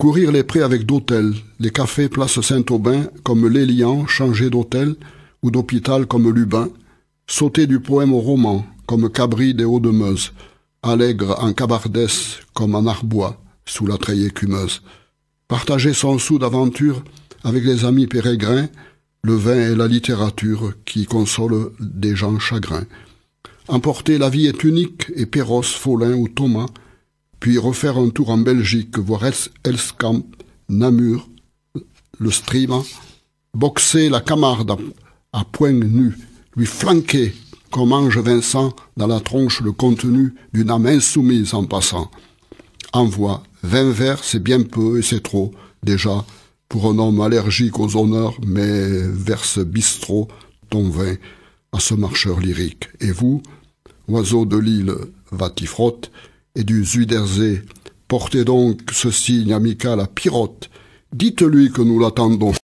courir les prés avec d'hôtels, les cafés Place Saint-Aubin comme l'Élian, changer d'hôtel ou d'hôpital comme Lubin, sauter du poème au roman comme Cabri des Hauts-de-Meuse, allègre en cabardès comme en arbois sous la treille écumeuse, partager son sou d'aventure avec les amis pérégrins, le vin et la littérature qui consolent des gens chagrins. Emporter la vie est unique et Péros, Follin ou Thomas puis refaire un tour en Belgique, voir Elskamp, Namur, le Stream, boxer la Camarde à, poing nu, lui flanquer, comme Ange Vincent, dans la tronche le contenu d'une âme insoumise en passant. Envoie, vingt vers, c'est bien peu et c'est trop, déjà, pour un homme allergique aux honneurs, mais verse bistrot ton vin à ce marcheur lyrique. Et vous, oiseau de l'île, frotte et du Zuiderzé. Portez donc ce signe amical à Pirote. Dites-lui que nous l'attendons.